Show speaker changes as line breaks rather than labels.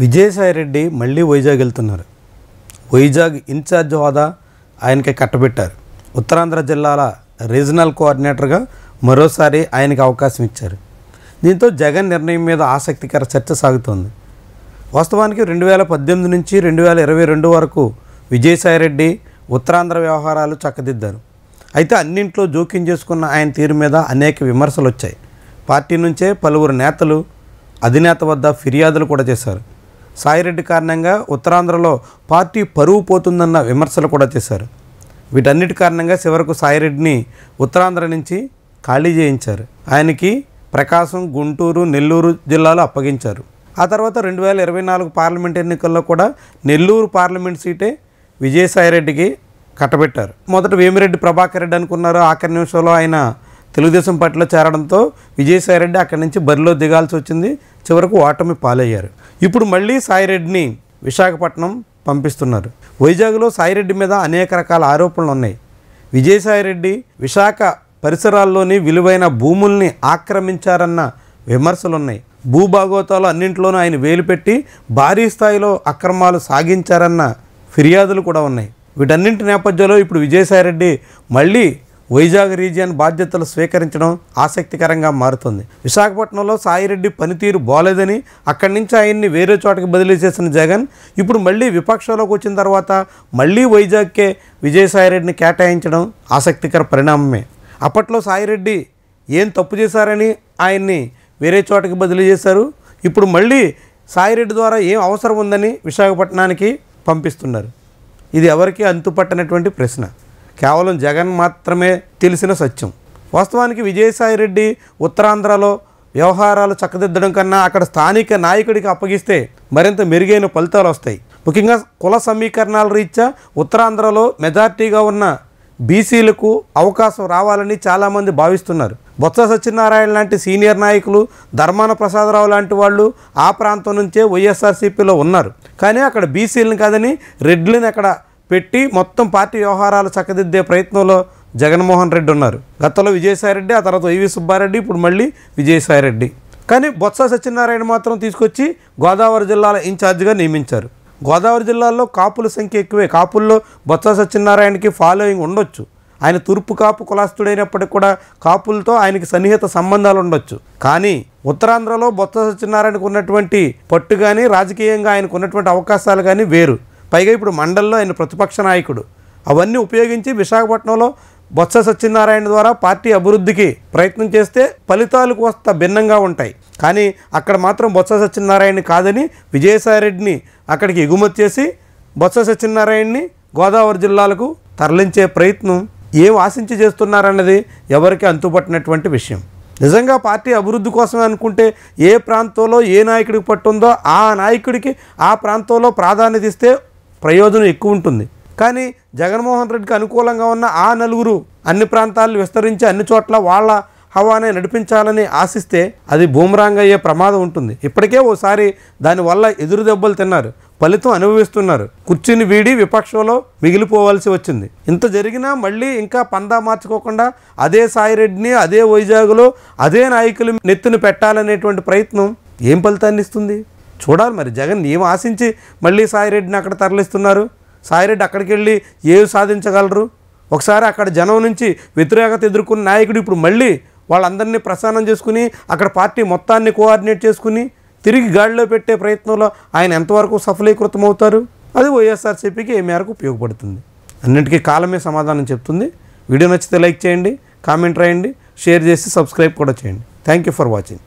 విజయసాయిరెడ్డి మళ్ళీ వైజాగ్ వెళ్తున్నారు వైజాగ్ ఇన్ఛార్జ్ హోదా ఆయనకి కట్టబెట్టారు ఉత్తరాంధ్ర జిల్లాల రీజనల్ కోఆర్డినేటర్గా మరోసారి ఆయనకి అవకాశం ఇచ్చారు దీంతో జగన్ నిర్ణయం మీద ఆసక్తికర చర్చ సాగుతోంది వాస్తవానికి రెండు వేల పద్దెనిమిది నుంచి రెండు వేల ఇరవై రెండు వరకు విజయసాయిరెడ్డి ఉత్తరాంధ్ర వ్యవహారాలు చక్కదిద్దారు అయితే అన్నింట్లో జోక్యం చేసుకున్న ఆయన తీరు మీద అనేక విమర్శలు వచ్చాయి పార్టీ నుంచే పలువురు నేతలు అధినేత వద్ద ఫిర్యాదులు కూడా చేశారు సాయిరెడ్డి కారణంగా ఉత్తరాంధ్రలో పార్టీ పరువు పోతుందన్న విమర్శలు కూడా చేశారు వీటన్నిటి కారణంగా చివరకు సాయిరెడ్డిని ఉత్తరాంధ్ర నుంచి ఖాళీ చేయించారు ఆయనకి ప్రకాశం గుంటూరు నెల్లూరు జిల్లాలు అప్పగించారు ఆ తర్వాత రెండు వేల ఇరవై నాలుగు పార్లమెంట్ ఎన్నికల్లో కూడా నెల్లూరు పార్లమెంట్ సీటే విజయసాయిరెడ్డికి కట్టబెట్టారు మొదట వేమిరెడ్డి ప్రభాకర్ రెడ్డి అనుకున్నారు ఆఖరి నిమిషంలో ఆయన తెలుగుదేశం పార్టీలో చేరడంతో విజయసాయిరెడ్డి అక్కడి నుంచి బరిలో దిగాల్సి వచ్చింది చివరకు ఓటమి పాలయ్యారు ఇప్పుడు మళ్ళీ సాయిరెడ్డిని విశాఖపట్నం పంపిస్తున్నారు వైజాగ్లో సాయిరెడ్డి మీద అనేక రకాల ఆరోపణలు ఉన్నాయి విజయసాయిరెడ్డి విశాఖ పరిసరాల్లోని విలువైన భూముల్ని ఆక్రమించారన్న విమర్శలున్నాయి భూభాగోతాలు అన్నింటిలోనూ ఆయన వేలు పెట్టి భారీ స్థాయిలో అక్రమాలు సాగించారన్న ఫిర్యాదులు కూడా ఉన్నాయి వీటన్నింటి నేపథ్యంలో ఇప్పుడు విజయసాయిరెడ్డి మళ్ళీ వైజాగ్ రీజియన్ బాధ్యతలు స్వీకరించడం ఆసక్తికరంగా మారుతుంది విశాఖపట్నంలో సాయిరెడ్డి పనితీరు బాలేదని అక్కడి నుంచి ఆయన్ని వేరే చోటకి బదిలీ చేసిన జగన్ ఇప్పుడు మళ్ళీ విపక్షంలోకి వచ్చిన తర్వాత మళ్ళీ వైజాగ్కే విజయసాయిరెడ్డిని కేటాయించడం ఆసక్తికర పరిణామమే అప్పట్లో సాయిరెడ్డి ఏం తప్పు చేశారని ఆయన్ని వేరే చోటకి బదిలీ చేశారు ఇప్పుడు మళ్ళీ సాయిరెడ్డి ద్వారా ఏం అవసరం ఉందని విశాఖపట్నానికి పంపిస్తున్నారు ఇది ఎవరికి అంతుపట్టనటువంటి ప్రశ్న కేవలం జగన్ మాత్రమే తెలిసిన సత్యం వాస్తవానికి విజయసాయిరెడ్డి ఉత్తరాంధ్రలో వ్యవహారాలు చక్కదిద్దడం కన్నా అక్కడ స్థానిక నాయకుడికి అప్పగిస్తే మరింత మెరుగైన ఫలితాలు వస్తాయి ముఖ్యంగా కుల సమీకరణాల రీత్యా ఉత్తరాంధ్రలో మెజార్టీగా ఉన్న బీసీలకు అవకాశం రావాలని చాలామంది భావిస్తున్నారు బొత్స సత్యనారాయణ లాంటి సీనియర్ నాయకులు ధర్మాన ప్రసాదరావు లాంటి వాళ్ళు ఆ ప్రాంతం నుంచే వైఎస్ఆర్సీపీలో ఉన్నారు కానీ అక్కడ బీసీలను కాదని రెడ్లను అక్కడ పెట్టి మొత్తం పార్టీ వ్యవహారాలు చక్కదిద్దే ప్రయత్నంలో జగన్మోహన్ రెడ్డి ఉన్నారు గతంలో విజయసాయిరెడ్డి ఆ తర్వాత వైవి సుబ్బారెడ్డి ఇప్పుడు మళ్ళీ విజయసాయిరెడ్డి కానీ బొత్స సత్యనారాయణ మాత్రం తీసుకొచ్చి గోదావరి జిల్లాల ఇన్ఛార్జిగా నియమించారు గోదావరి జిల్లాలో కాపుల సంఖ్య ఎక్కువే కాపుల్లో బొత్స సత్యనారాయణకి ఫాలోయింగ్ ఉండొచ్చు ఆయన తూర్పు కాపు కులాస్తుడైనప్పటికీ కూడా కాపులతో ఆయనకి సన్నిహిత సంబంధాలు ఉండొచ్చు కానీ ఉత్తరాంధ్రలో బొత్స సత్యనారాయణకు ఉన్నటువంటి పట్టు కానీ రాజకీయంగా ఆయనకు ఉన్నటువంటి అవకాశాలు కానీ వేరు పైగా ఇప్పుడు మండల్లో ఆయన ప్రతిపక్ష నాయకుడు అవన్నీ ఉపయోగించి విశాఖపట్నంలో బొత్స సత్యనారాయణ ద్వారా పార్టీ అభివృద్ధికి ప్రయత్నం చేస్తే ఫలితాలు కోస్త భిన్నంగా ఉంటాయి కానీ అక్కడ మాత్రం బొత్స సత్యనారాయణ కాదని విజయసాయిరెడ్డిని అక్కడికి ఎగుమతి చేసి బొత్స సత్యనారాయణని గోదావరి జిల్లాలకు తరలించే ప్రయత్నం ఏం ఆశించి చేస్తున్నారన్నది ఎవరికి అంతుపట్టినటువంటి విషయం నిజంగా పార్టీ అభివృద్ధి కోసం అనుకుంటే ఏ ప్రాంతంలో ఏ నాయకుడికి పట్టుందో ఆ నాయకుడికి ఆ ప్రాంతంలో ప్రాధాన్యత ఇస్తే ప్రయోజనం ఎక్కువ ఉంటుంది కానీ జగన్మోహన్ రెడ్డికి అనుకూలంగా ఉన్న ఆ నలుగురు అన్ని ప్రాంతాలను విస్తరించి అన్ని చోట్ల వాళ్ళ హవానే నడిపించాలని ఆశిస్తే అది భూమరాంగ్ అయ్యే ప్రమాదం ఉంటుంది ఇప్పటికే ఓసారి దానివల్ల ఎదురు దెబ్బలు తిన్నారు ఫలితం అనుభవిస్తున్నారు కుర్చీని వీడి విపక్షంలో మిగిలిపోవాల్సి వచ్చింది ఇంత జరిగినా మళ్ళీ ఇంకా పందా మార్చుకోకుండా అదే సాయిరెడ్డిని అదే వైజాగ్లో అదే నాయకులు నెత్తిని పెట్టాలనేటువంటి ప్రయత్నం ఏం ఫలితాన్ని ఇస్తుంది చూడాలి మరి జగన్ ఏం ఆశించి మళ్ళీ సాయిరెడ్డిని అక్కడ తరలిస్తున్నారు సాయిరెడ్డి అక్కడికి వెళ్ళి ఏవి సాధించగలరు ఒకసారి అక్కడ జనం నుంచి వ్యతిరేకత ఎదుర్కొన్న నాయకుడు ఇప్పుడు మళ్ళీ వాళ్ళందరినీ ప్రసారం చేసుకుని అక్కడ పార్టీ మొత్తాన్ని కోఆర్డినేట్ చేసుకుని తిరిగి గాడిలో పెట్టే ప్రయత్నంలో ఆయన ఎంతవరకు సఫలీకృతం అవుతారు అది వైఎస్ఆర్సీపీకి ఏ మేరకు ఉపయోగపడుతుంది అన్నింటికీ కాలమే సమాధానం చెప్తుంది వీడియో నచ్చితే లైక్ చేయండి కామెంట్ రాయండి షేర్ చేసి సబ్స్క్రైబ్ కూడా చేయండి థ్యాంక్ యూ ఫర్ వాచింగ్